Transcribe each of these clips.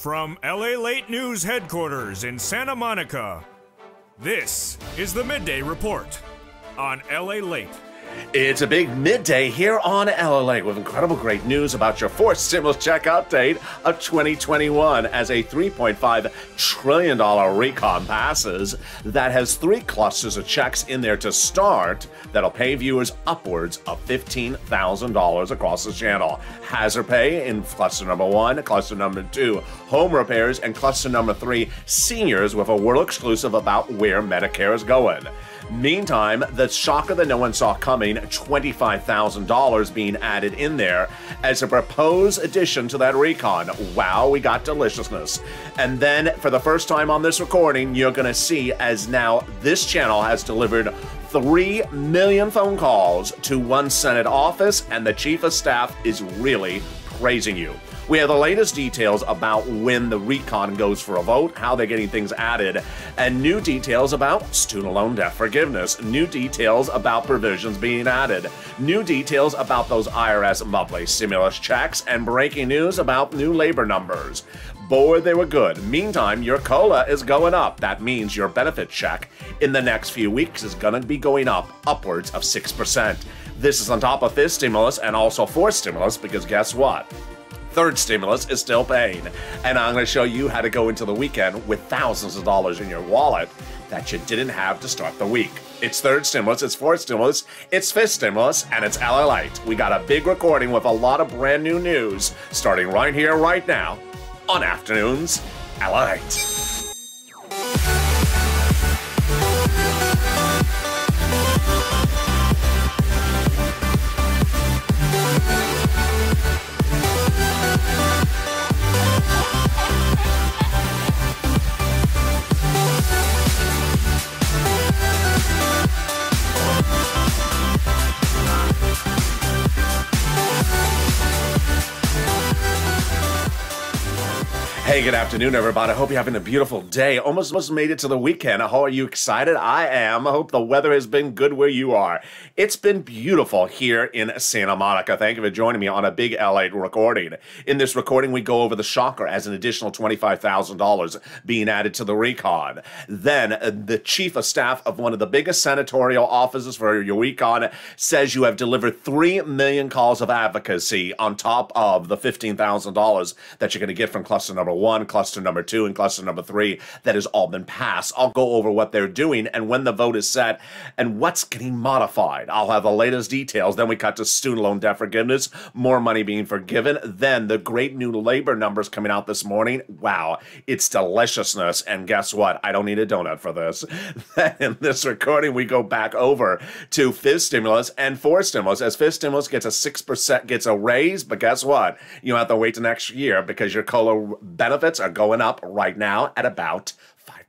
From LA Late News headquarters in Santa Monica, this is the Midday Report on LA Late. It's a big midday here on LLA with incredible great news about your fourth stimulus check update of 2021 as a $3.5 trillion recon passes that has three clusters of checks in there to start that'll pay viewers upwards of $15,000 across the channel. Hazard pay in cluster number one, cluster number two, home repairs, and cluster number three, seniors with a world exclusive about where Medicare is going. Meantime, the shocker that no one saw coming, $25,000 being added in there as a proposed addition to that recon. Wow, we got deliciousness. And then for the first time on this recording, you're going to see as now this channel has delivered 3 million phone calls to one Senate office, and the chief of staff is really praising you. We have the latest details about when the recon goes for a vote, how they're getting things added, and new details about student loan debt forgiveness, new details about provisions being added, new details about those IRS monthly stimulus checks, and breaking news about new labor numbers. Boy, they were good. Meantime, your cola is going up. That means your benefit check in the next few weeks is going to be going up upwards of 6%. This is on top of this stimulus and also for stimulus because guess what? Third stimulus is still pain. And I'm going to show you how to go into the weekend with thousands of dollars in your wallet that you didn't have to start the week. It's third stimulus, it's fourth stimulus, it's fifth stimulus, and it's LA Light. We got a big recording with a lot of brand new news starting right here, right now on Afternoons LA Light. Hey, good afternoon, everybody. I hope you're having a beautiful day. Almost, almost made it to the weekend. How are you excited? I am. I hope the weather has been good where you are. It's been beautiful here in Santa Monica. Thank you for joining me on a big LA recording. In this recording, we go over the shocker as an additional $25,000 being added to the recon. Then, uh, the chief of staff of one of the biggest senatorial offices for your recon says you have delivered 3 million calls of advocacy on top of the $15,000 that you're going to get from cluster number one, cluster number two, and cluster number three that has all been passed. I'll go over what they're doing and when the vote is set and what's getting modified. I'll have the latest details. Then we cut to student loan debt forgiveness, more money being forgiven. Then the great new labor numbers coming out this morning. Wow, it's deliciousness. And guess what? I don't need a donut for this. Then in this recording, we go back over to fifth stimulus and fourth stimulus. As fifth stimulus gets a 6% gets a raise, but guess what? You have to wait to next year because your COLA benefit benefits are going up right now at about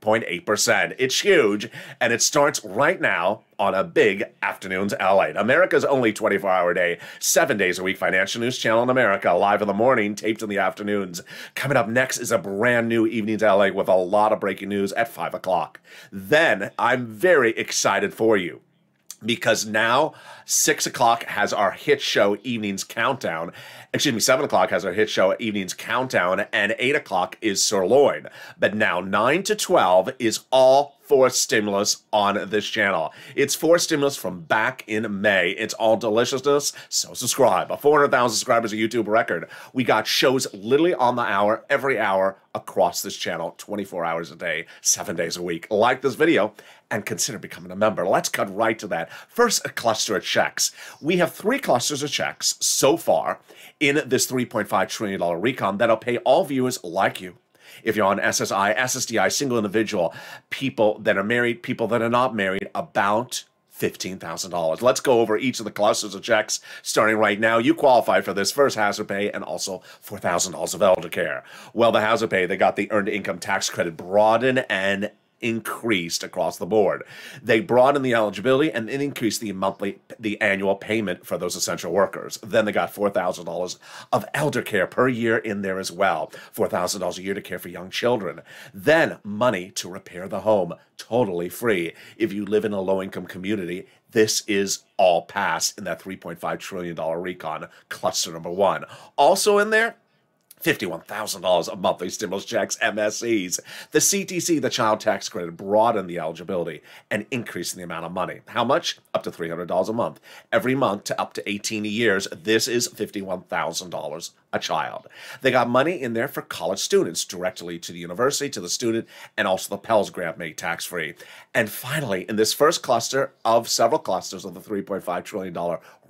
5.8%. It's huge, and it starts right now on a big afternoon's L. A. America's only 24 hour day, seven days a week financial news channel in America, live in the morning, taped in the afternoons. Coming up next is a brand new evening's L. A. with a lot of breaking news at 5 o'clock. Then I'm very excited for you because now Six o'clock has our hit show Evenings Countdown. Excuse me, seven o'clock has our hit show Evenings Countdown, and eight o'clock is Sirloin. But now nine to 12 is all for stimulus on this channel. It's for stimulus from back in May. It's all deliciousness, so subscribe. A 400,000 subscribers, a YouTube record. We got shows literally on the hour, every hour, across this channel, 24 hours a day, seven days a week. Like this video and consider becoming a member. Let's cut right to that. First, a cluster of checks. We have three clusters of checks so far in this $3.5 trillion recon that'll pay all viewers like you if you're on SSI, SSDI, single individual, people that are married, people that are not married, about $15,000. Let's go over each of the clusters of checks starting right now. You qualify for this first hazard pay and also $4,000 of elder care. Well, the hazard pay, they got the earned income tax credit broadened and increased across the board. They broadened the eligibility and then increased the monthly, the annual payment for those essential workers. Then they got $4,000 of elder care per year in there as well. $4,000 a year to care for young children. Then money to repair the home, totally free. If you live in a low income community, this is all passed in that $3.5 trillion recon cluster number one. Also in there, $51,000 a monthly stimulus checks, MSEs. The CTC, the child tax credit, broadened the eligibility and increased the amount of money. How much? Up to $300 a month. Every month to up to 18 years, this is $51,000 a child. They got money in there for college students directly to the university, to the student, and also the Pell's grant made tax free. And finally, in this first cluster of several clusters of the $3.5 trillion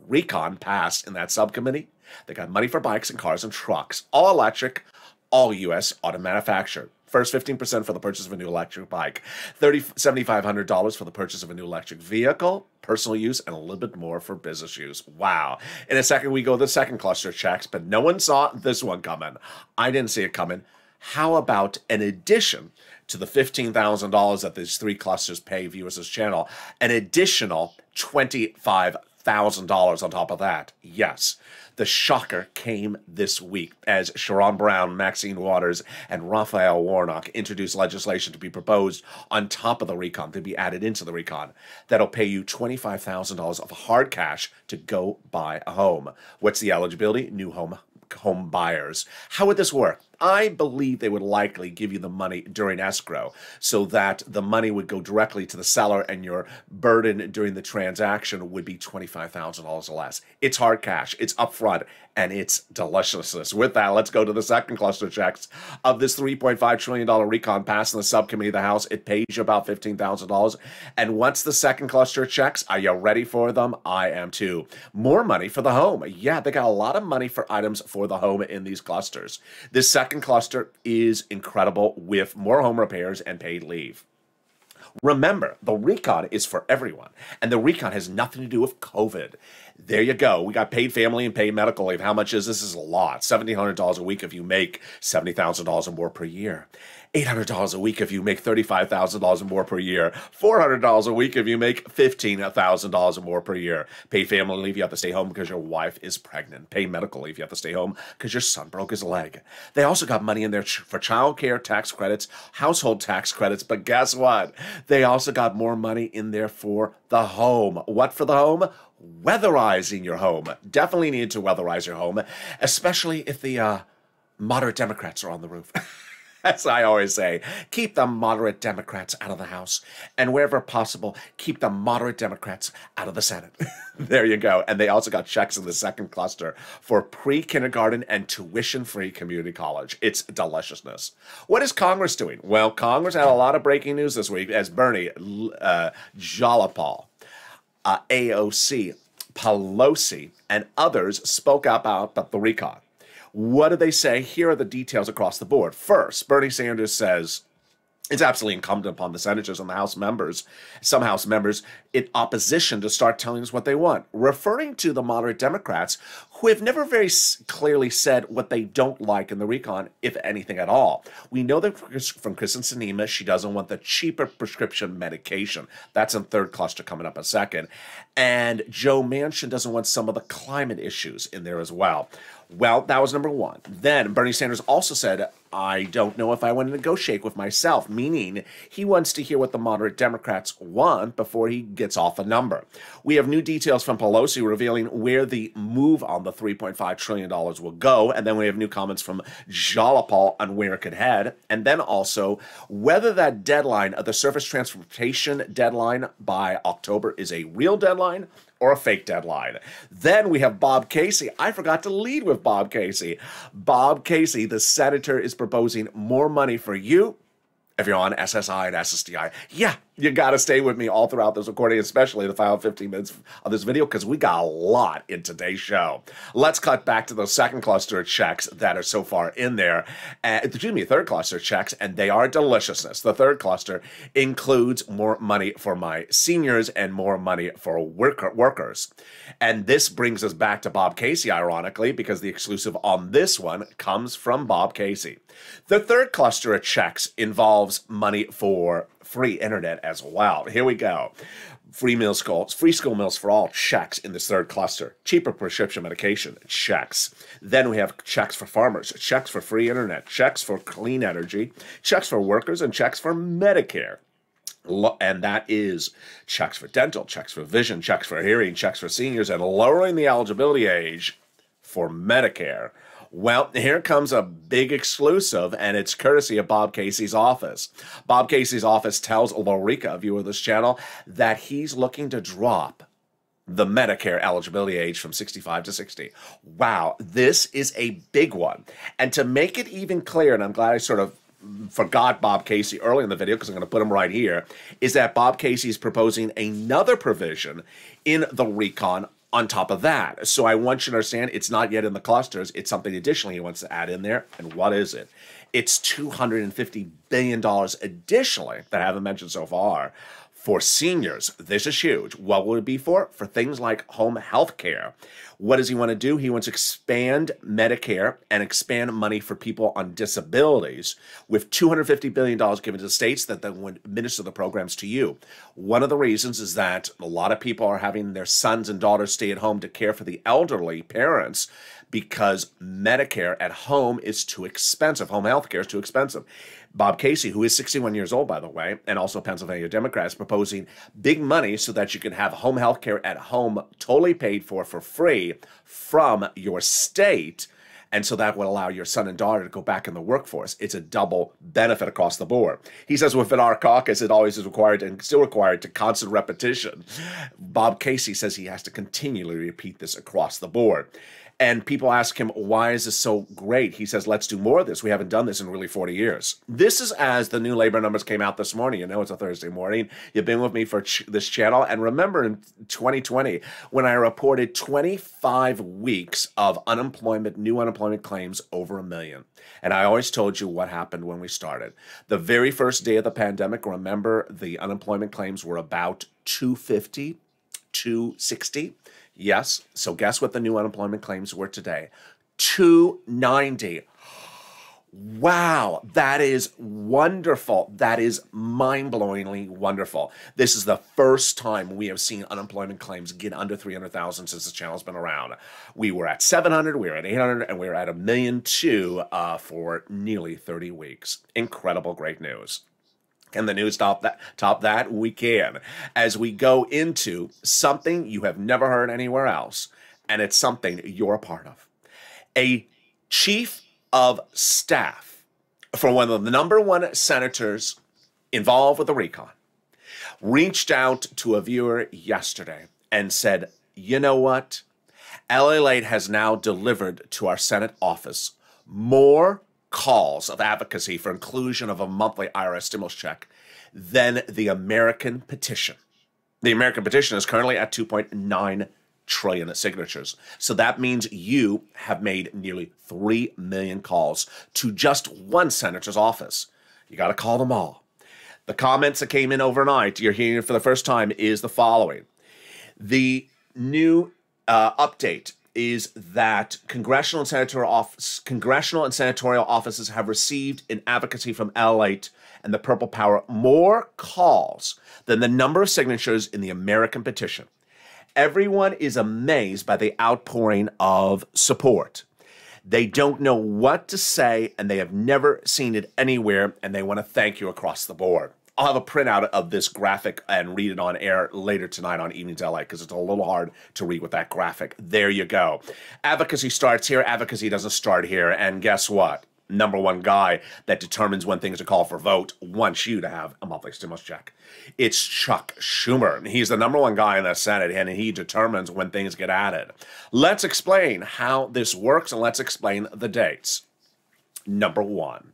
recon passed in that subcommittee. They got money for bikes and cars and trucks, all electric, all U.S. auto manufactured. First 15% for the purchase of a new electric bike, $7,500 for the purchase of a new electric vehicle, personal use, and a little bit more for business use. Wow. In a second, we go to the second cluster checks, but no one saw this one coming. I didn't see it coming. How about an addition to the $15,000 that these three clusters pay viewers this channel, an additional $25,000? $1,000 on top of that. Yes. The shocker came this week as Sharon Brown, Maxine Waters, and Raphael Warnock introduced legislation to be proposed on top of the recon, to be added into the recon, that'll pay you $25,000 of hard cash to go buy a home. What's the eligibility? New home home buyers. How would this work? I believe they would likely give you the money during escrow so that the money would go directly to the seller and your burden during the transaction would be $25,000 or less. It's hard cash, it's upfront, and it's deliciousness. With that, let's go to the second cluster checks of this $3.5 trillion recon in the subcommittee of the House. It pays you about $15,000. And once the second cluster checks, are you ready for them? I am too. More money for the home. Yeah, they got a lot of money for items for the home in these clusters. This second second cluster is incredible with more home repairs and paid leave. Remember, the recon is for everyone, and the recon has nothing to do with COVID. There you go. We got paid family and paid medical leave. How much is this? this is a lot. $1,700 a week if you make $70,000 or more per year. $800 a week if you make $35,000 or more per year, $400 a week if you make $15,000 or more per year. Pay family leave, you have to stay home because your wife is pregnant. Pay medical leave, you have to stay home because your son broke his leg. They also got money in there for child care tax credits, household tax credits, but guess what? They also got more money in there for the home. What for the home? Weatherizing your home. Definitely need to weatherize your home, especially if the uh, moderate Democrats are on the roof. as I always say, keep the moderate Democrats out of the House, and wherever possible, keep the moderate Democrats out of the Senate. there you go. And they also got checks in the second cluster for pre kindergarten and tuition free community college. It's deliciousness. What is Congress doing? Well, Congress had a lot of breaking news this week as Bernie uh, Jalapal, uh, AOC, Pelosi, and others spoke about the recon. What do they say? Here are the details across the board. First, Bernie Sanders says, it's absolutely incumbent upon the senators and the House members, some House members in opposition to start telling us what they want, referring to the moderate Democrats who have never very clearly said what they don't like in the recon, if anything at all. We know that from Kristen Sinema, she doesn't want the cheaper prescription medication. That's in third cluster coming up a second. And Joe Manchin doesn't want some of the climate issues in there as well. Well, that was number one. Then Bernie Sanders also said, I don't know if I want to negotiate with myself, meaning he wants to hear what the moderate Democrats want before he gets off a number. We have new details from Pelosi revealing where the move on the $3.5 trillion will go, and then we have new comments from Jalapal on where it could head, and then also whether that deadline of uh, the surface transportation deadline by October is a real deadline or a fake deadline. Then we have Bob Casey. I forgot to lead with Bob Casey. Bob Casey, the senator, is proposing more money for you if you're on SSI and SSDI. Yeah, you got to stay with me all throughout this recording, especially the final 15 minutes of this video, because we got a lot in today's show. Let's cut back to those second cluster checks that are so far in there. Uh, excuse me, third cluster checks, and they are deliciousness. The third cluster includes more money for my seniors and more money for worker workers. And this brings us back to Bob Casey, ironically, because the exclusive on this one comes from Bob Casey. The third cluster of checks involves money for free internet as well. Here we go. Free meal schools, free school meals for all checks in this third cluster. Cheaper prescription medication checks. Then we have checks for farmers, checks for free internet, checks for clean energy, checks for workers, and checks for Medicare and that is checks for dental, checks for vision, checks for hearing, checks for seniors, and lowering the eligibility age for Medicare well, here comes a big exclusive, and it's courtesy of Bob Casey's office. Bob Casey's office tells Lorica, viewer of this channel, that he's looking to drop the Medicare eligibility age from 65 to 60. Wow, this is a big one. And to make it even clearer, and I'm glad I sort of forgot Bob Casey early in the video because I'm going to put him right here, is that Bob Casey is proposing another provision in the recon on top of that. So I want you to understand it's not yet in the clusters. It's something additionally he wants to add in there. And what is it? It's $250 billion additionally that I haven't mentioned so far for seniors, this is huge. What will it be for? For things like home health care. What does he want to do? He wants to expand Medicare and expand money for people on disabilities with $250 billion given to the states that then would administer the programs to you. One of the reasons is that a lot of people are having their sons and daughters stay at home to care for the elderly parents because Medicare at home is too expensive. Home health care is too expensive. Bob Casey, who is 61 years old, by the way, and also Pennsylvania Democrat, is proposing big money so that you can have home health care at home totally paid for for free from your state. And so that would allow your son and daughter to go back in the workforce. It's a double benefit across the board. He says within our caucus, it always is required and still required to constant repetition. Bob Casey says he has to continually repeat this across the board. And people ask him, why is this so great? He says, let's do more of this. We haven't done this in really 40 years. This is as the new labor numbers came out this morning. You know, it's a Thursday morning. You've been with me for ch this channel. And remember in 2020, when I reported 25 weeks of unemployment, new unemployment claims over a million. And I always told you what happened when we started. The very first day of the pandemic, remember the unemployment claims were about 250, 260. Yes. So guess what the new unemployment claims were today? 290. Wow, that is wonderful. That is mind blowingly wonderful. This is the first time we have seen unemployment claims get under 300,000 since the channel's been around. We were at 700, we were at 800, and we were at a million two uh, for nearly 30 weeks. Incredible, great news. Can the news top that? Top that? We can. As we go into something you have never heard anywhere else, and it's something you're a part of. A chief of staff for one of the number one senators involved with the recon reached out to a viewer yesterday and said, you know what? LA Light has now delivered to our Senate office more calls of advocacy for inclusion of a monthly IRS stimulus check than the American petition. The American petition is currently at 2.9 trillion signatures. So that means you have made nearly 3 million calls to just one senator's office. You got to call them all. The comments that came in overnight, you're hearing it for the first time, is the following. The new uh, update is that congressional and senatorial office, congressional and senatorial offices have received in advocacy from L8 and the Purple Power more calls than the number of signatures in the American petition. Everyone is amazed by the outpouring of support. They don't know what to say, and they have never seen it anywhere, and they want to thank you across the board. I'll have a printout of this graphic and read it on air later tonight on Evenings LA because it's a little hard to read with that graphic. There you go. Advocacy starts here. Advocacy doesn't start here. And guess what? Number one guy that determines when things are called for vote wants you to have a monthly stimulus check. It's Chuck Schumer. He's the number one guy in the Senate, and he determines when things get added. Let's explain how this works, and let's explain the dates. Number one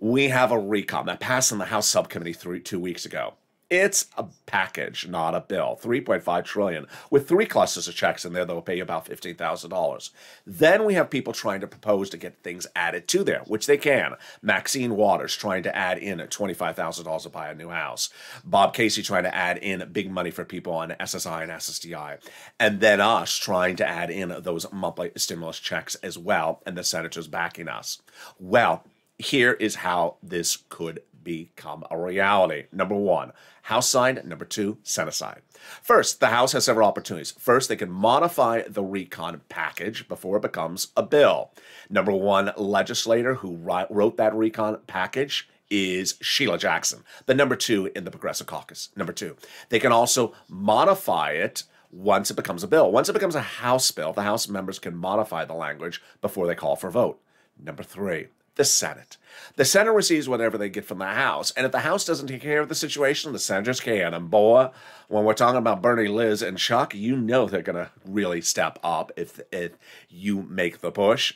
we have a recon that passed in the House subcommittee three, two weeks ago. It's a package, not a bill. 3.5 trillion with three clusters of checks in there that will pay you about $15,000. Then we have people trying to propose to get things added to there, which they can. Maxine Waters trying to add in $25,000 to buy a new house. Bob Casey trying to add in big money for people on SSI and SSDI. And then us trying to add in those monthly stimulus checks as well, and the senators backing us. Well, here is how this could become a reality. Number one, House side. Number two, Senate side. First, the House has several opportunities. First, they can modify the recon package before it becomes a bill. Number one legislator who wrote that recon package is Sheila Jackson, the number two in the Progressive Caucus. Number two, they can also modify it once it becomes a bill. Once it becomes a House bill, the House members can modify the language before they call for a vote. Number three, the Senate. The Senate receives whatever they get from the House, and if the House doesn't take care of the situation, the Senators can. And boy, when we're talking about Bernie, Liz, and Chuck, you know they're gonna really step up if if you make the push.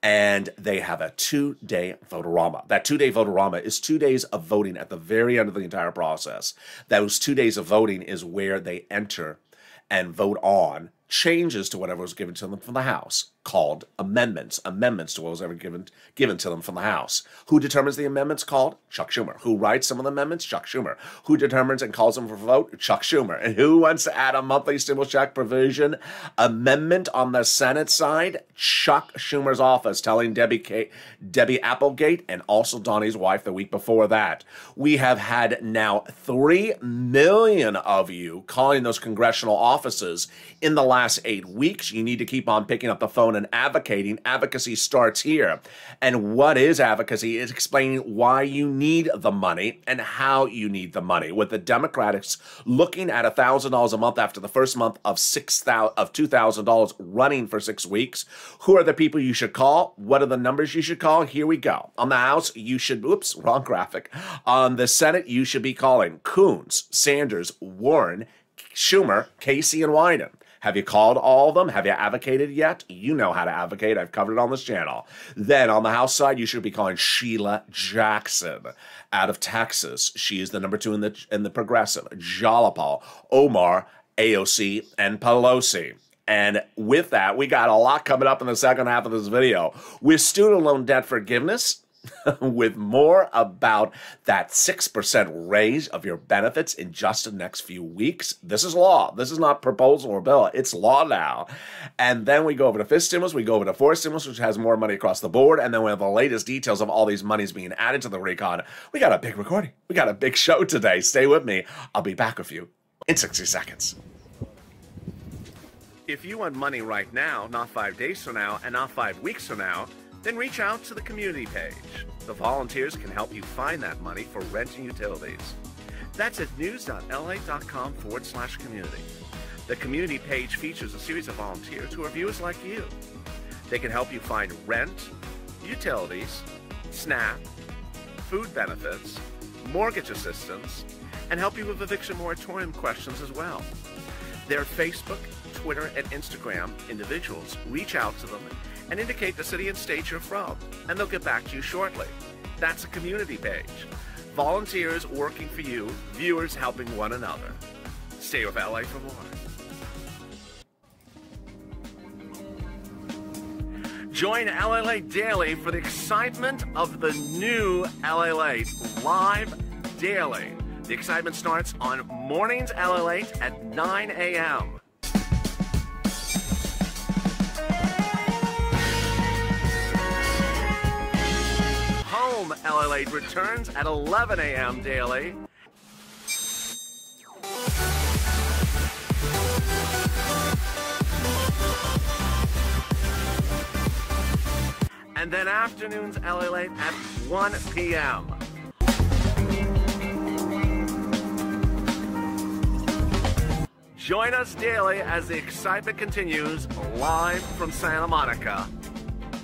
And they have a two-day votorama. That two-day votorama is two days of voting at the very end of the entire process. Those two days of voting is where they enter and vote on changes to whatever was given to them from the House called amendments, amendments to what was ever given given to them from the House. Who determines the amendments called? Chuck Schumer. Who writes some of the amendments? Chuck Schumer. Who determines and calls them for vote? Chuck Schumer. And who wants to add a monthly stimulus check provision amendment on the Senate side? Chuck Schumer's office telling Debbie K- Debbie Applegate and also Donnie's wife the week before that. We have had now 3 million of you calling those congressional offices in the last 8 weeks. You need to keep on picking up the phone and advocating, advocacy starts here. And what is advocacy is explaining why you need the money and how you need the money. With the Democrats looking at $1,000 a month after the first month of six thousand of $2,000 running for six weeks, who are the people you should call? What are the numbers you should call? Here we go. On the House, you should, oops, wrong graphic. On the Senate, you should be calling Coons, Sanders, Warren, Schumer, Casey, and Wyden. Have you called all of them? Have you advocated yet? You know how to advocate. I've covered it on this channel. Then on the House side, you should be calling Sheila Jackson out of Texas. She is the number two in the in the progressive. Jalapal, Omar, AOC, and Pelosi. And with that, we got a lot coming up in the second half of this video. With student loan debt forgiveness, with more about that 6% raise of your benefits in just the next few weeks. This is law. This is not proposal or bill. It's law now. And then we go over to fifth stimulus, we go over to fourth stimulus, which has more money across the board. And then we have the latest details of all these monies being added to the recon. We got a big recording. We got a big show today. Stay with me. I'll be back with you in 60 seconds. If you want money right now, not five days from now, and not five weeks from now, then reach out to the community page. The volunteers can help you find that money for rent and utilities. That's at news.la.com forward slash community. The community page features a series of volunteers who are viewers like you. They can help you find rent, utilities, SNAP, food benefits, mortgage assistance, and help you with eviction moratorium questions as well. Their Facebook, Twitter, and Instagram individuals reach out to them and indicate the city and state you're from, and they'll get back to you shortly. That's a community page. Volunteers working for you, viewers helping one another. Stay with LA for more. Join LL8 Daily for the excitement of the new LL8 live daily. The excitement starts on mornings LL8 at 9 a.m. Film LLA returns at 11 a.m. daily. And then afternoons LLA at 1 p.m. Join us daily as the excitement continues live from Santa Monica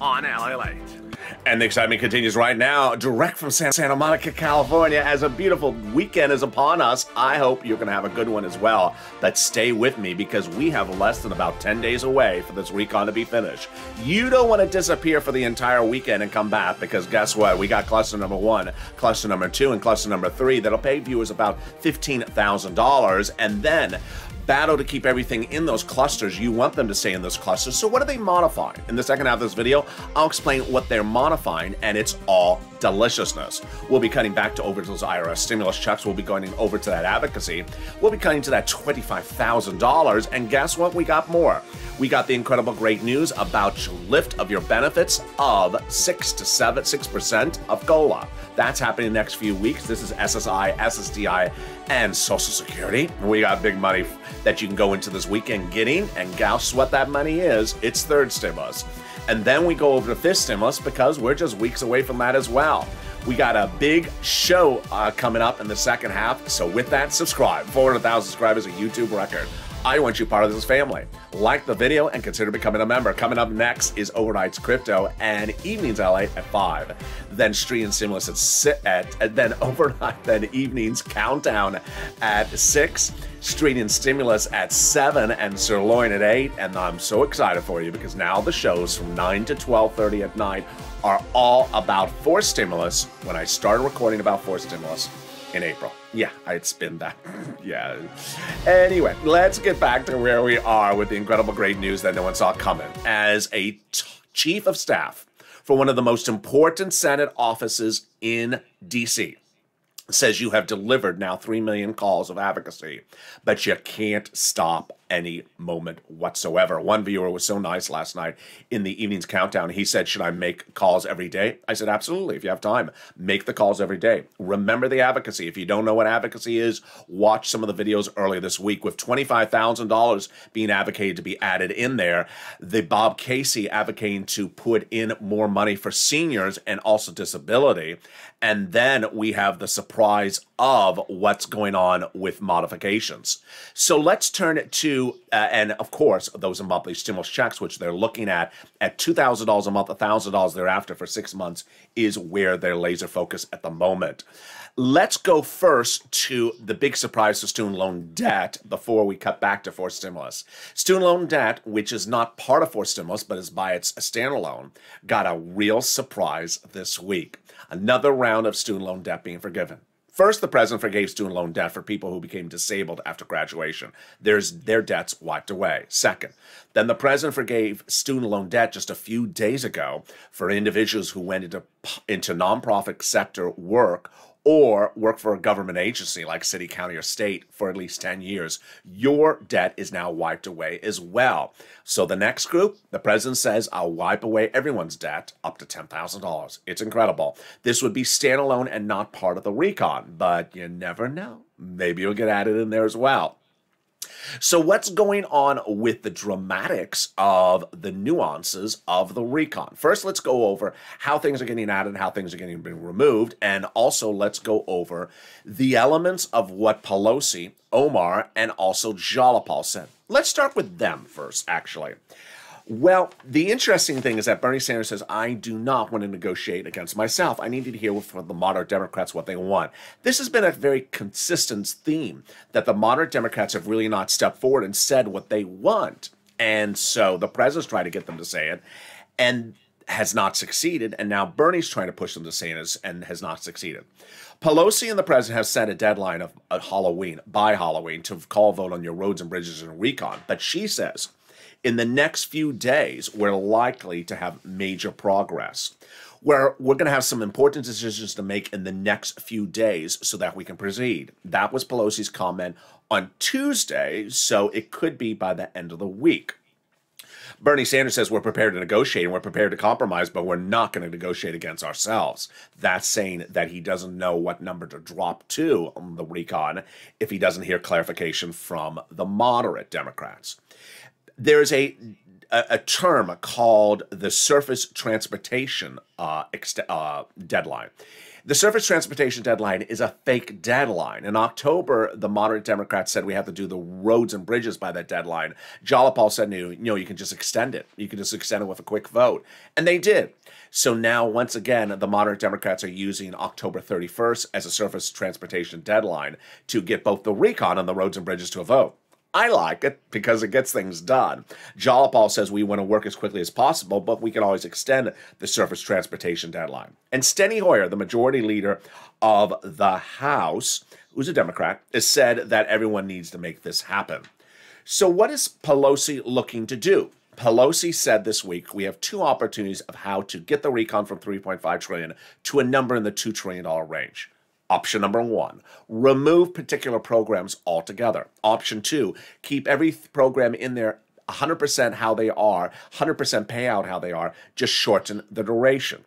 on LA Light. And the excitement continues right now, direct from Santa Monica, California, as a beautiful weekend is upon us. I hope you're going to have a good one as well. But stay with me because we have less than about 10 days away for this recon to be finished. You don't want to disappear for the entire weekend and come back because guess what? We got cluster number one, cluster number two, and cluster number three that'll pay viewers about $15,000. And then battle to keep everything in those clusters. You want them to stay in those clusters. So what are they modifying? In the second half of this video, I'll explain what they're modifying and it's all deliciousness. We'll be cutting back to over to those IRS stimulus checks. We'll be going over to that advocacy. We'll be cutting to that $25,000 and guess what? We got more we got the incredible great news about your lift of your benefits of 6 to 7 6% of GOLA. That's happening the next few weeks. This is SSI, SSDI, and Social Security. We got big money that you can go into this weekend getting, and guess what that money is? It's third stimulus. And then we go over to fifth stimulus because we're just weeks away from that as well. We got a big show uh, coming up in the second half. So with that, subscribe. 400,000 subscribers, a YouTube record. I want you part of this family. Like the video and consider becoming a member. Coming up next is Overnight's Crypto and Evenings LA at 5. Then stream and Simulus at, si- at then Overnight, then Evenings Countdown at 6. Street and Stimulus at 7 and Sirloin at 8. And I'm so excited for you because now the shows from 9 to 12.30 at night are all about Force Stimulus. When I started recording about Force Stimulus, in April. Yeah, I'd spin that. yeah. Anyway, let's get back to where we are with the incredible great news that no one saw coming. As a chief of staff for one of the most important Senate offices in D.C., says you have delivered now 3 million calls of advocacy, but you can't stop any moment whatsoever. One viewer was so nice last night in the evening's countdown. He said, Should I make calls every day? I said, Absolutely. If you have time, make the calls every day. Remember the advocacy. If you don't know what advocacy is, watch some of the videos earlier this week with $25,000 being advocated to be added in there. The Bob Casey advocating to put in more money for seniors and also disability. And then we have the surprise of what's going on with modifications. So let's turn it to, uh, and of course, those monthly stimulus checks, which they're looking at at $2,000 a month, $1,000 thereafter for six months, is where they're laser focused at the moment. Let's go first to the big surprise to student loan debt before we cut back to forced stimulus. Student loan debt, which is not part of forced stimulus, but is by its standalone, got a real surprise this week. Another round of student loan debt being forgiven. First, the president forgave student loan debt for people who became disabled after graduation. There's their debts wiped away. Second, then the president forgave student loan debt just a few days ago for individuals who went into into nonprofit sector work or work for a government agency like city, county, or state for at least 10 years, your debt is now wiped away as well. So the next group, the president says, I'll wipe away everyone's debt up to $10,000. It's incredible. This would be standalone and not part of the recon, but you never know. Maybe you'll get added in there as well. So, what's going on with the dramatics of the nuances of the recon? First, let's go over how things are getting added, how things are getting removed, and also let's go over the elements of what Pelosi, Omar, and also Jalapal said. Let's start with them first, actually. Well, the interesting thing is that Bernie Sanders says, I do not want to negotiate against myself. I need to hear from the moderate Democrats what they want. This has been a very consistent theme that the moderate Democrats have really not stepped forward and said what they want. And so the president's trying to get them to say it and has not succeeded. And now Bernie's trying to push them to say it and has not succeeded. Pelosi and the president have set a deadline of, of uh, Halloween, by Halloween, to call vote on your roads and bridges and recon. But she says, in the next few days, we're likely to have major progress where we're going to have some important decisions to make in the next few days so that we can proceed. That was Pelosi's comment on Tuesday, so it could be by the end of the week. Bernie Sanders says we're prepared to negotiate and we're prepared to compromise, but we're not going to negotiate against ourselves. That's saying that he doesn't know what number to drop to on the recon if he doesn't hear clarification from the moderate Democrats there's a a, term called the surface transportation uh, uh, deadline. The surface transportation deadline is a fake deadline. In October, the moderate Democrats said we have to do the roads and bridges by that deadline. Jalapal said, you know, you can just extend it. You can just extend it with a quick vote. And they did. So now, once again, the moderate Democrats are using October 31st as a surface transportation deadline to get both the recon and the roads and bridges to a vote. I like it because it gets things done. Jalapal says we want to work as quickly as possible, but we can always extend the surface transportation deadline. And Steny Hoyer, the majority leader of the House, who's a Democrat, has said that everyone needs to make this happen. So, what is Pelosi looking to do? Pelosi said this week we have two opportunities of how to get the recon from 3.5 trillion to a number in the 2 trillion dollar range. Option number one, remove particular programs altogether. Option two, keep every program in there 100% how they are, 100% payout how they are, just shorten the duration.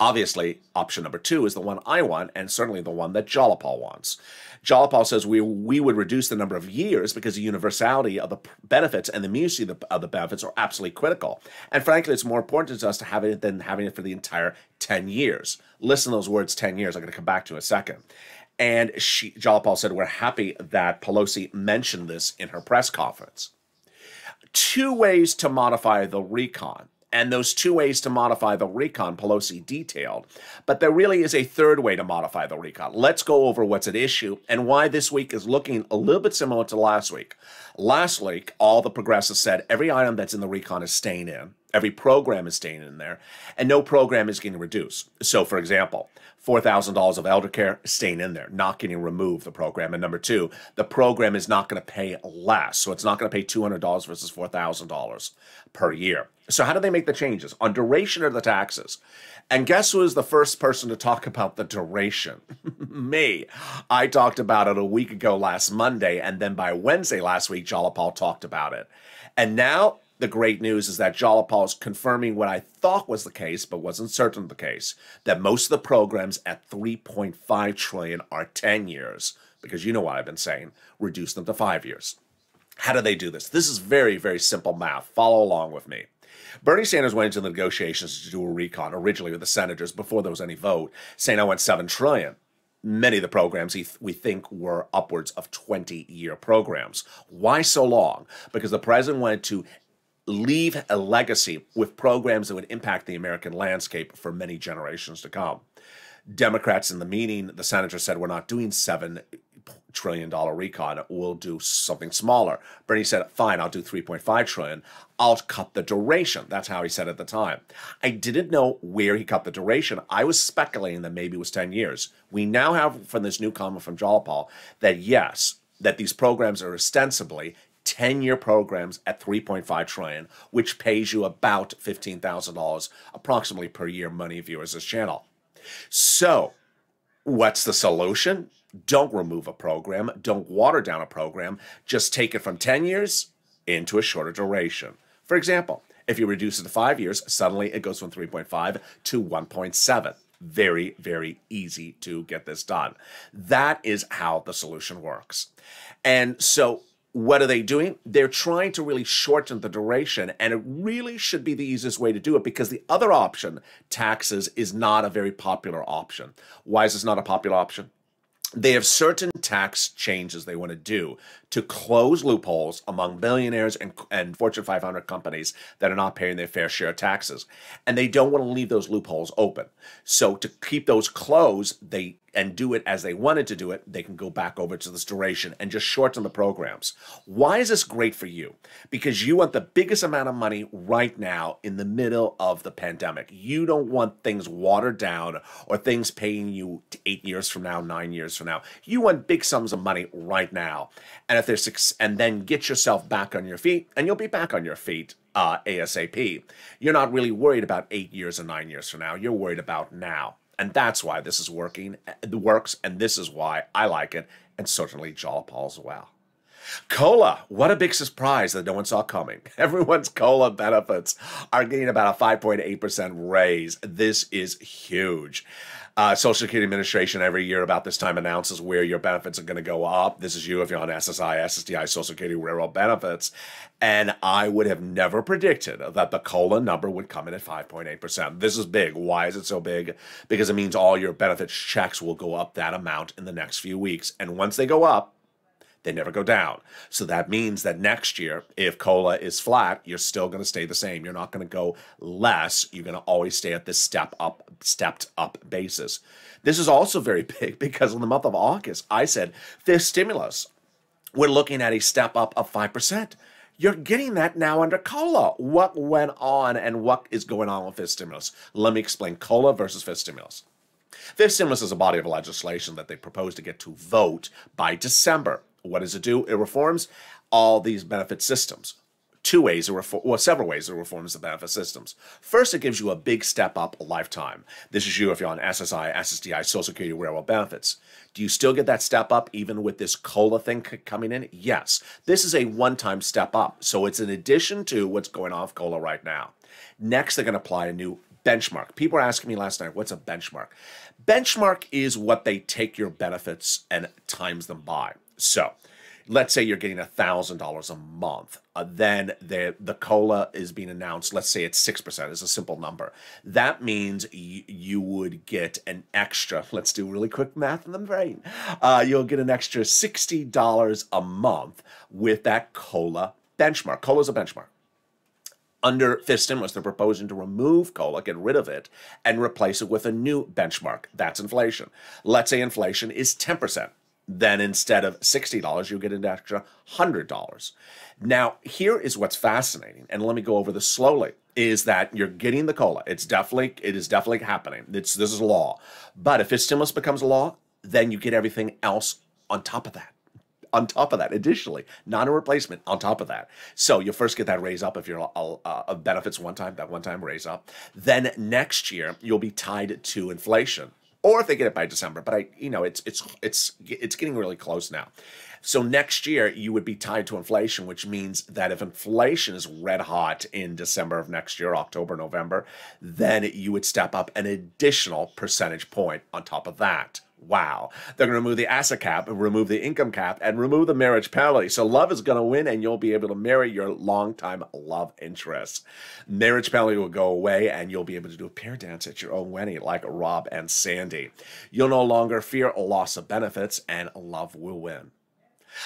Obviously, option number two is the one I want, and certainly the one that Jalapal wants. Jalapal says we, we would reduce the number of years because the universality of the benefits and the immediacy of the benefits are absolutely critical. And frankly, it's more important to us to have it than having it for the entire 10 years. Listen to those words 10 years. I'm going to come back to in a second. And she, Jalapal said, We're happy that Pelosi mentioned this in her press conference. Two ways to modify the recon and those two ways to modify the recon Pelosi detailed. But there really is a third way to modify the recon. Let's go over what's at issue and why this week is looking a little bit similar to last week. Last week, all the progressives said every item that's in the recon is staying in. Every program is staying in there, and no program is getting reduced. So, for example, $4,000 of elder care staying in there, not getting removed the program. And number two, the program is not going to pay less. So it's not going to pay $200 versus $4,000 per year. So how do they make the changes? On duration or the taxes? And guess who is the first person to talk about the duration? Me. I talked about it a week ago last Monday, and then by Wednesday last week, Jalapal talked about it. And now the great news is that Jalapal is confirming what I thought was the case, but wasn't certain the case, that most of the programs at 3.5 trillion are 10 years, because you know what I've been saying, reduce them to five years. How do they do this? This is very, very simple math. Follow along with me. Bernie Sanders went into the negotiations to do a recon originally with the senators before there was any vote, saying I want seven trillion many of the programs we think were upwards of 20 year programs. Why so long? Because the president wanted to leave a legacy with programs that would impact the American landscape for many generations to come. Democrats in the meeting, the senator said, We're not doing $7 trillion recon. We'll do something smaller. Bernie said, Fine, I'll do 3500000000000 trillion. I'll cut the duration. That's how he said at the time. I didn't know where he cut the duration. I was speculating that maybe it was 10 years. We now have from this new comment from Jalapal that yes, that these programs are ostensibly 10 year programs at 3.5 trillion, which pays you about $15,000 approximately per year money viewers this channel. So, what's the solution? Don't remove a program, don't water down a program, just take it from 10 years into a shorter duration. For example, if you reduce it to five years, suddenly it goes from 3.5 to 1.7. Very, very easy to get this done. That is how the solution works. And so what are they doing? They're trying to really shorten the duration, and it really should be the easiest way to do it because the other option, taxes, is not a very popular option. Why is this not a popular option? They have certain tax changes they want to do to close loopholes among billionaires and, and Fortune 500 companies that are not paying their fair share of taxes. And they don't want to leave those loopholes open. So to keep those closed, they and do it as they wanted to do it, they can go back over to this duration and just shorten the programs. Why is this great for you? Because you want the biggest amount of money right now in the middle of the pandemic. You don't want things watered down or things paying you eight years from now, nine years from now. You want big sums of money right now. And if there's six, and then get yourself back on your feet, and you'll be back on your feet uh, ASAP. You're not really worried about eight years or nine years from now. You're worried about now. And that's why this is working, uh, it works, and this is why I like it, and certainly Jolly as well. Cola, what a big surprise that no one saw coming. Everyone's cola benefits are getting about a 5.8% raise. This is huge. Uh, Social Security Administration every year about this time announces where your benefits are going to go up. This is you if you're on SSI, SSDI, Social Security, Railroad benefits. And I would have never predicted that the COLA number would come in at 5.8%. This is big. Why is it so big? Because it means all your benefits checks will go up that amount in the next few weeks. And once they go up, they never go down. So that means that next year, if COLA is flat, you're still going to stay the same. You're not going to go less. You're going to always stay at this step up, stepped up basis. This is also very big because in the month of August, I said this stimulus, we're looking at a step up of 5%. You're getting that now under COLA. What went on and what is going on with fifth stimulus? Let me explain COLA versus fifth stimulus. Fifth stimulus is a body of legislation that they propose to get to vote by December. What does it do? It reforms all these benefit systems. Two ways, or well, several ways it reforms the benefit systems. First, it gives you a big step up a lifetime. This is you if you're on SSI, SSDI, Social Security, railroad benefits. Do you still get that step up even with this COLA thing coming in? Yes. This is a one time step up. So it's in addition to what's going off COLA right now. Next, they're going to apply a new benchmark. People were asking me last night, what's a benchmark? Benchmark is what they take your benefits and times them by. So let's say you're getting $1,000 a month. Uh, then the, the COLA is being announced. Let's say it's 6%. It's a simple number. That means you, you would get an extra, let's do really quick math in the brain. Uh, you'll get an extra $60 a month with that COLA benchmark. COLA is a benchmark. Under FISTIMULUS, they're proposing to remove COLA, get rid of it, and replace it with a new benchmark. That's inflation. Let's say inflation is 10% then instead of $60, you get an extra $100. Now, here is what's fascinating, and let me go over this slowly, is that you're getting the cola. It's definitely, it is definitely happening. It's, this is law. But if stimulus becomes a law, then you get everything else on top of that. On top of that, additionally, not a replacement. On top of that, so you first get that raise up if you're a, uh, a uh, benefits one time, that one time raise up. Then next year you'll be tied to inflation or if they get it by December. But I, you know, it's it's it's it's getting really close now. So next year you would be tied to inflation, which means that if inflation is red hot in December of next year, October, November, then you would step up an additional percentage point on top of that. Wow. They're going to remove the asset cap and remove the income cap and remove the marriage penalty. So love is going to win and you'll be able to marry your longtime love interest. Marriage penalty will go away and you'll be able to do a pair dance at your own wedding like Rob and Sandy. You'll no longer fear a loss of benefits and love will win.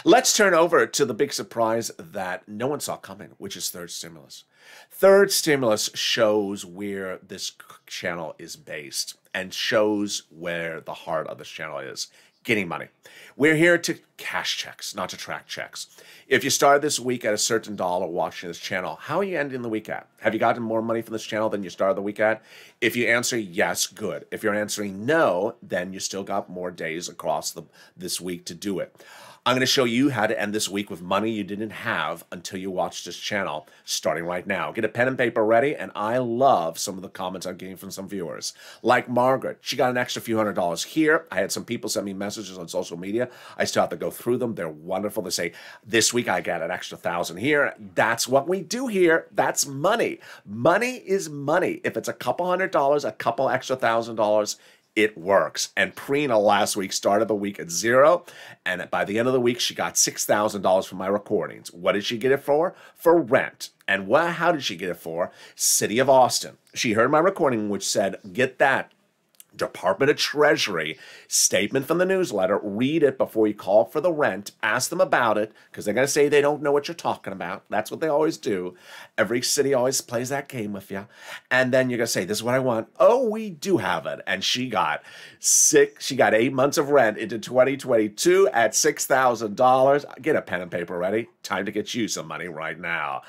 Let's turn over to the big surprise that no one saw coming, which is Third Stimulus. Third Stimulus shows where this channel is based and shows where the heart of this channel is getting money. We're here to cash checks, not to track checks. If you started this week at a certain dollar watching this channel, how are you ending the week at? Have you gotten more money from this channel than you started the week at? If you answer yes, good. If you're answering no, then you still got more days across the, this week to do it. I'm going to show you how to end this week with money you didn't have until you watched this channel, starting right now. Get a pen and paper ready, and I love some of the comments I'm getting from some viewers. Like Margaret, she got an extra few hundred dollars here. I had some people send me messages on social media. I still have to go through them. They're wonderful. They say, this week I got an extra thousand here. That's what we do here. That's money. Money is money. If it's a couple hundred dollars, a couple extra thousand dollars, it works. And Preena last week started the week at zero, and by the end of the week, she got $6,000 from my recordings. What did she get it for? For rent. And what, how did she get it for? City of Austin. She heard my recording, which said, get that Department of Treasury statement from the newsletter. Read it before you call for the rent. Ask them about it because they're going to say they don't know what you're talking about. That's what they always do. Every city always plays that game with you. And then you're going to say, This is what I want. Oh, we do have it. And she got six, she got eight months of rent into 2022 at $6,000. Get a pen and paper ready. Time to get you some money right now.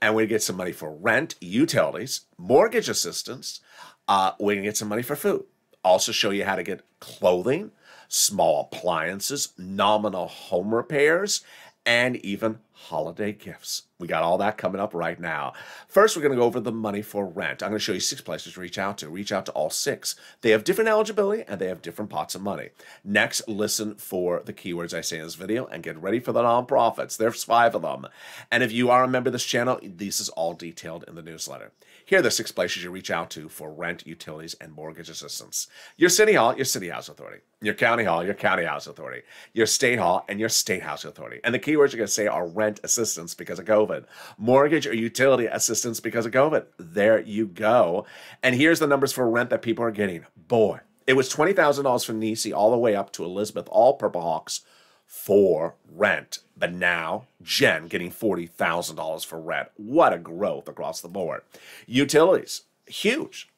And we get some money for rent, utilities, mortgage assistance. Uh, we can get some money for food also show you how to get clothing, small appliances, nominal home repairs, and even holiday gifts. We got all that coming up right now. First, we're going to go over the money for rent. I'm going to show you six places to reach out to. Reach out to all six. They have different eligibility and they have different pots of money. Next, listen for the keywords I say in this video and get ready for the nonprofits. There's five of them. And if you are a member of this channel, this is all detailed in the newsletter. Here are the six places you reach out to for rent, utilities, and mortgage assistance. Your city hall, your city house authority. Your county hall, your county house authority. Your state hall, and your state house authority. And the keywords you're going to say are rent assistance because of COVID. COVID, mortgage or utility assistance because of COVID. There you go. And here's the numbers for rent that people are getting. Boy, it was $20,000 from Nisi all the way up to Elizabeth, all Purple Hawks for rent. But now Jen getting $40,000 for rent. What a growth across the board. Utilities, huge.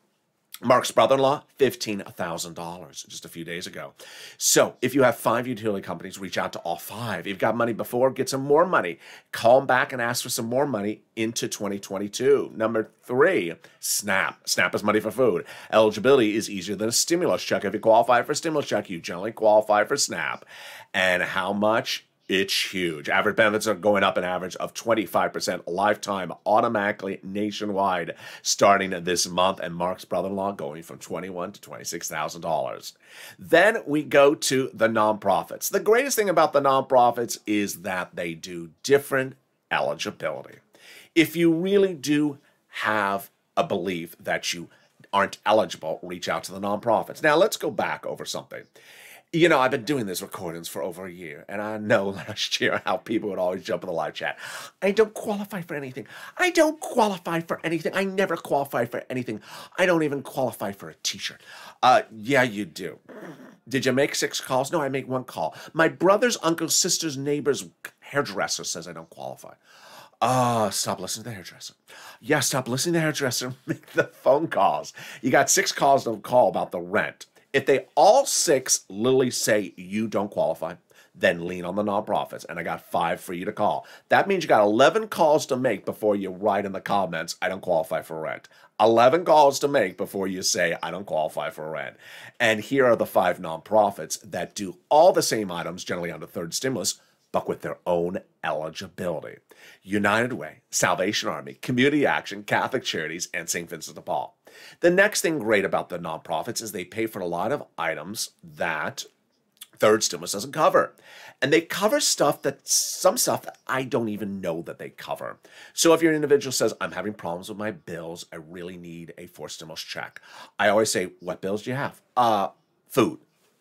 Mark's brother in law, $15,000 just a few days ago. So if you have five utility companies, reach out to all five. If you've got money before, get some more money. Call them back and ask for some more money into 2022. Number three, SNAP. SNAP is money for food. Eligibility is easier than a stimulus check. If you qualify for a stimulus check, you generally qualify for SNAP. And how much? It's huge. Average benefits are going up an average of 25% lifetime automatically nationwide starting this month. And Mark's brother in law going from 21 dollars to $26,000. Then we go to the nonprofits. The greatest thing about the nonprofits is that they do different eligibility. If you really do have a belief that you aren't eligible, reach out to the nonprofits. Now, let's go back over something you know, I've been doing these recordings for over a year, and I know last year how people would always jump in the live chat. I don't qualify for anything. I don't qualify for anything. I never qualify for anything. I don't even qualify for a t shirt. Uh, yeah, you do. Did you make six calls? No, I make one call. My brother's uncle's sister's neighbor's hairdresser says I don't qualify. Ah, uh, stop listening to the hairdresser. Yeah, stop listening to the hairdresser. Make the phone calls. You got six calls to call about the rent. If they all six literally say you don't qualify, then lean on the nonprofits. And I got five for you to call. That means you got 11 calls to make before you write in the comments, I don't qualify for rent. 11 calls to make before you say, I don't qualify for rent. And here are the five nonprofits that do all the same items, generally under third stimulus, but with their own eligibility United Way, Salvation Army, Community Action, Catholic Charities, and St. Vincent de Paul. The next thing great about the nonprofits is they pay for a lot of items that third stimulus doesn't cover. And they cover stuff that some stuff that I don't even know that they cover. So if your individual says, I'm having problems with my bills, I really need a fourth stimulus check. I always say, What bills do you have? Uh, food.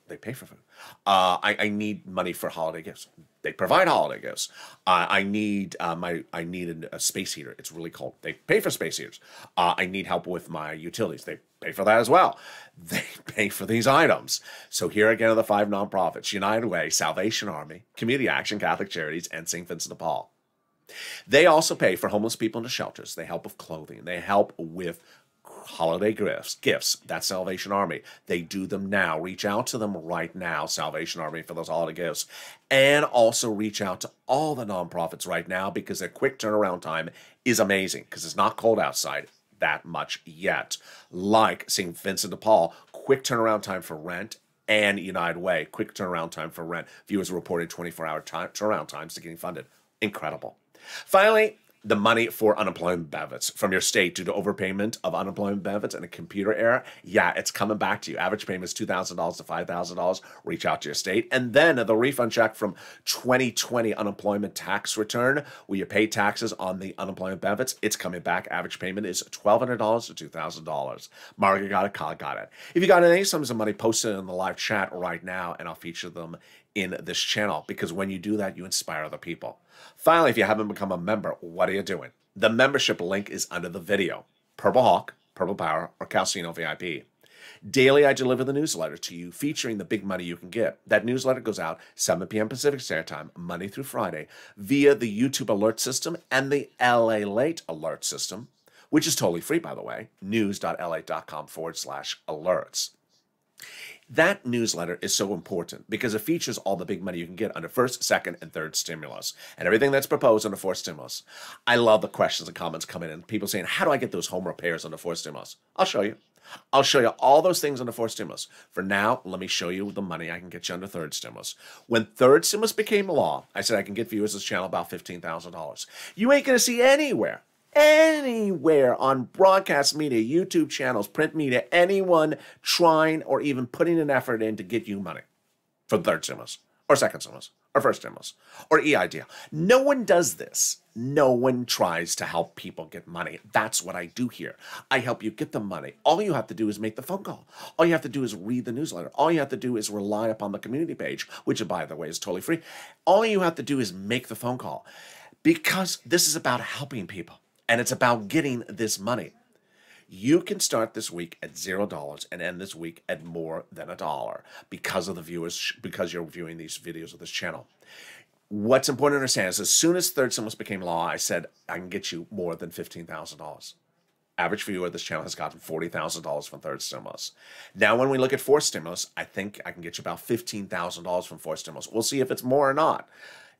They pay for food. Uh, I, I need money for holiday gifts. They provide holiday gifts. Uh, I need uh, my I need a space heater. It's really cold. They pay for space heaters. Uh, I need help with my utilities. They pay for that as well. They pay for these items. So here again are the five nonprofits: United Way, Salvation Army, Community Action, Catholic Charities, and St. Vincent de Paul. They also pay for homeless people in the shelters. They help with clothing. They help with holiday gifts. Gifts. That's Salvation Army. They do them now. Reach out to them right now, Salvation Army, for those holiday gifts. And also reach out to all the nonprofits right now because their quick turnaround time is amazing because it's not cold outside that much yet. Like St. Vincent de Paul, quick turnaround time for rent and United Way, quick turnaround time for rent. Viewers reported 24 hour time, turnaround times to getting funded. Incredible. Finally, the money for unemployment benefits from your state due to overpayment of unemployment benefits and a computer error, yeah, it's coming back to you. Average payment is $2,000 to $5,000. Reach out to your state. And then the refund check from 2020 unemployment tax return, where you pay taxes on the unemployment benefits, it's coming back. Average payment is $1,200 to $2,000. Margaret got it, Kyle got it. If you got any sums of money, post it in the live chat right now, and I'll feature them in this channel because when you do that, you inspire other people. Finally, if you haven't become a member, what are you doing? The membership link is under the video. Purple Hawk, Purple Power, or Calcino VIP. Daily, I deliver the newsletter to you featuring the big money you can get. That newsletter goes out 7 p.m. Pacific Standard Time, Monday through Friday, via the YouTube alert system and the LA Late alert system, which is totally free, by the way, news.la.com forward slash alerts. That newsletter is so important because it features all the big money you can get under first, second, and third stimulus and everything that's proposed under fourth stimulus. I love the questions and comments coming in. People saying, How do I get those home repairs under fourth stimulus? I'll show you. I'll show you all those things under fourth stimulus. For now, let me show you the money I can get you under third stimulus. When third stimulus became law, I said I can get viewers this channel about $15,000. You ain't going to see anywhere anywhere on broadcast media, YouTube channels, print media, anyone trying or even putting an effort in to get you money for the third stimulus or second stimulus or first stimulus or e-idea. No one does this. No one tries to help people get money. That's what I do here. I help you get the money. All you have to do is make the phone call. All you have to do is read the newsletter. All you have to do is rely upon the community page, which, by the way, is totally free. All you have to do is make the phone call because this is about helping people. And it's about getting this money. You can start this week at zero dollars and end this week at more than a dollar because of the viewers, because you're viewing these videos of this channel. What's important to understand is as soon as Third stimulus became law, I said, I can get you more than $15,000 average viewer of this channel has gotten $40,000 from third stimulus. Now, when we look at fourth stimulus, I think I can get you about $15,000 from fourth stimulus. We'll see if it's more or not.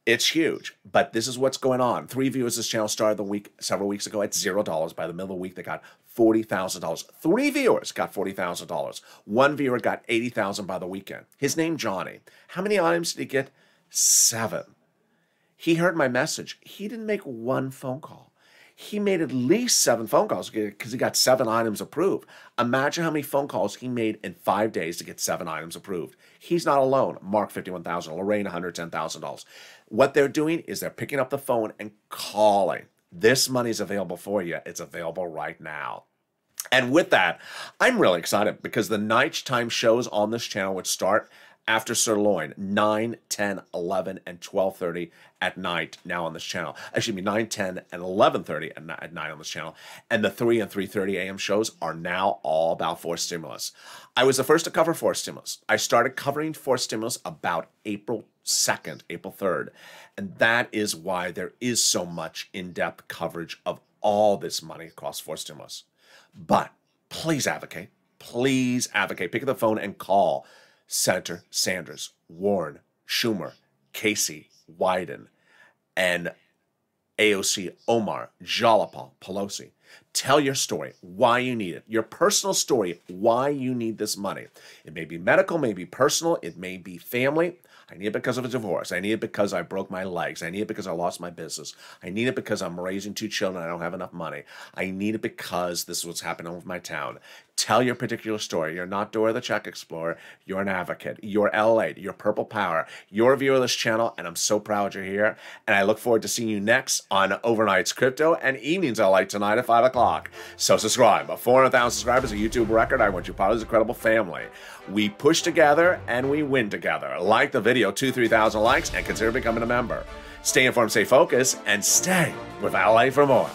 It's huge, but this is what's going on. Three viewers this channel started the week several weeks ago at zero dollars. By the middle of the week, they got forty thousand dollars. Three viewers got forty thousand dollars. One viewer got eighty thousand by the weekend. His name Johnny. How many items did he get? Seven. He heard my message. He didn't make one phone call. He made at least seven phone calls because he got seven items approved. Imagine how many phone calls he made in five days to get seven items approved. He's not alone. Mark fifty-one thousand. Lorraine one hundred ten thousand dollars what they're doing is they're picking up the phone and calling. This money is available for you. It's available right now. And with that, I'm really excited because the nighttime shows on this channel would start after sirloin 9 10 11 and 12.30 at night now on this channel excuse me 9 10 and 11.30 at, at night on this channel and the 3 and 3.30 a.m shows are now all about forced stimulus I was the first to cover four stimulus. I started covering four stimulus about April 2nd, April 3rd. And that is why there is so much in depth coverage of all this money across four stimulus. But please advocate, please advocate. Pick up the phone and call Senator Sanders, Warren, Schumer, Casey, Wyden, and AOC, Omar, Jalapa, Pelosi. Tell your story, why you need it, your personal story, why you need this money. It may be medical, may be personal, it may be family. I need it because of a divorce. I need it because I broke my legs. I need it because I lost my business. I need it because I'm raising two children. I don't have enough money. I need it because this is what's happening with my town. Tell your particular story. You're not Dora the Check Explorer. You're an advocate. You're LA. You're Purple Power. You're a viewer of this channel, and I'm so proud you're here. And I look forward to seeing you next on Overnight's Crypto and Evenings I Like tonight at 5 o'clock. So subscribe. A 400,000 subscribers, a YouTube record. I want you part of this incredible family. We push together and we win together. Like the video, 2 3,000 likes, and consider becoming a member. Stay informed, stay focused, and stay with LA for more.